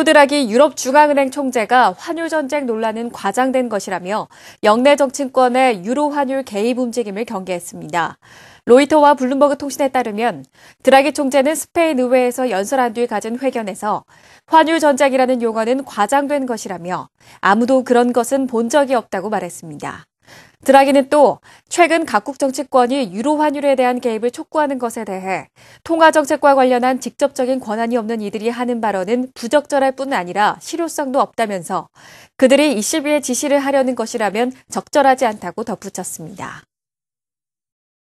마리오 드라기 유럽 중앙은행 총재가 환율 전쟁 논란은 과장된 것이라며 영내 정치권의 유로 환율 개입 움직임을 경계했습니다. 로이터와 블룸버그 통신에 따르면 드라기 총재는 스페인 의회에서 연설한 뒤 가진 회견에서 환율 전쟁이라는 용어는 과장된 것이라며 아무도 그런 것은 본 적이 없다고 말했습니다. 드라기는 또 최근 각국 정치권이 유로 환율에 대한 개입을 촉구하는 것에 대해 통화 정책과 관련한 직접적인 권한이 없는 이들이 하는 발언은 부적절할 뿐 아니라 실효성도 없다면서 그들이 ECB의 지시를 하려는 것이라면 적절하지 않다고 덧붙였습니다.